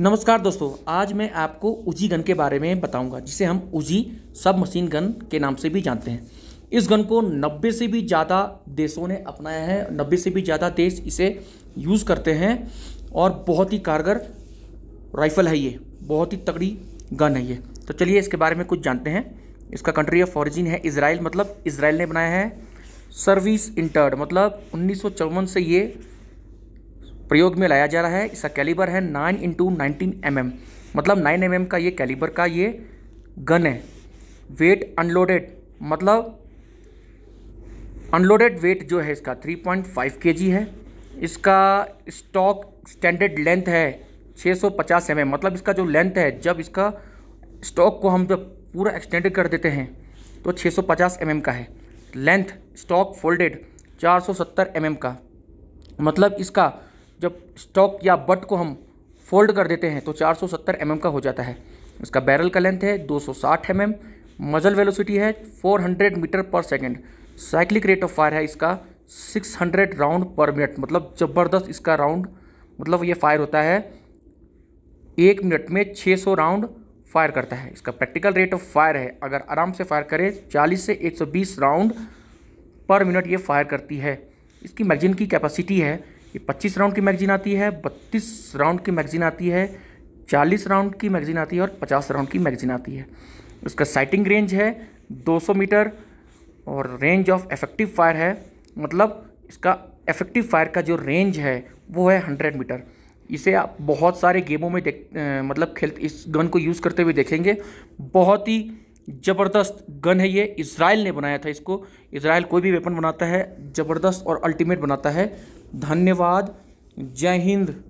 नमस्कार दोस्तों आज मैं आपको उजी गन के बारे में बताऊंगा जिसे हम उजी सब मशीन गन के नाम से भी जानते हैं इस गन को 90 से भी ज़्यादा देशों ने अपनाया है 90 से भी ज़्यादा देश इसे यूज़ करते हैं और बहुत ही कारगर राइफ़ल है ये बहुत ही तगड़ी गन है ये तो चलिए इसके बारे में कुछ जानते हैं इसका कंट्री ऑफ ऑरिजिन है इसराइल मतलब इसराइल ने बनाया है सर्विस इंटर्ड मतलब उन्नीस से ये प्रयोग में लाया जा रहा है इसका कैलिबर है nine into nineteen M mm। M मतलब नाइन एम mm एम का ये कैलिबर का ये गन है वेट अनलोडेड मतलब अनलोडेड वेट जो है इसका थ्री पॉइंट फाइव के जी है इसका स्टॉक स्टैंडर्ड लेंथ है छः सौ पचास एम mm। एम मतलब इसका जो लेंथ है जब इसका स्टॉक को हम जब पूरा एक्सटेंडेड कर देते हैं तो 650 mm का है लेंथ स्टॉक फोल्डेड 470 mm का मतलब इसका जब स्टॉक या बट को हम फोल्ड कर देते हैं तो 470 एम mm का हो जाता है इसका बैरल का लेंथ है 260 एम mm, मजल वेलोसिटी है 400 metre per second cyclic rate of fire है इसका 600 राउंड पर मिनट मतलब ज़बरदस्त इसका राउंड मतलब ये फायर होता है एक मिनट में 600 राउंड फायर करता है इसका प्रैक्टिकल रेट ऑफ फायर है अगर आराम से फायर करें 40 से 120 राउंड पर मिनट ये फायर करती है इसकी मैगजीन की कैपेसिटी है ये 25 राउंड की मैगजीन आती है 32 राउंड की मैगजीन आती है 40 राउंड की मैगजीन आती है और 50 राउंड की मैगजीन आती है उसका साइटिंग रेंज है 200 मीटर और रेंज ऑफ इफेक्टिव फायर है मतलब इसका इफेक्टिव फायर का जो रेंज है वो है हंड्रेड मीटर इसे आप बहुत सारे गेमों में देख मतलब खेल इस गन को यूज़ करते हुए देखेंगे बहुत ही ज़बरदस्त गन है ये इसराइल ने बनाया था इसको इसराइल कोई भी वेपन बनाता है ज़बरदस्त और अल्टीमेट बनाता है धन्यवाद जय हिंद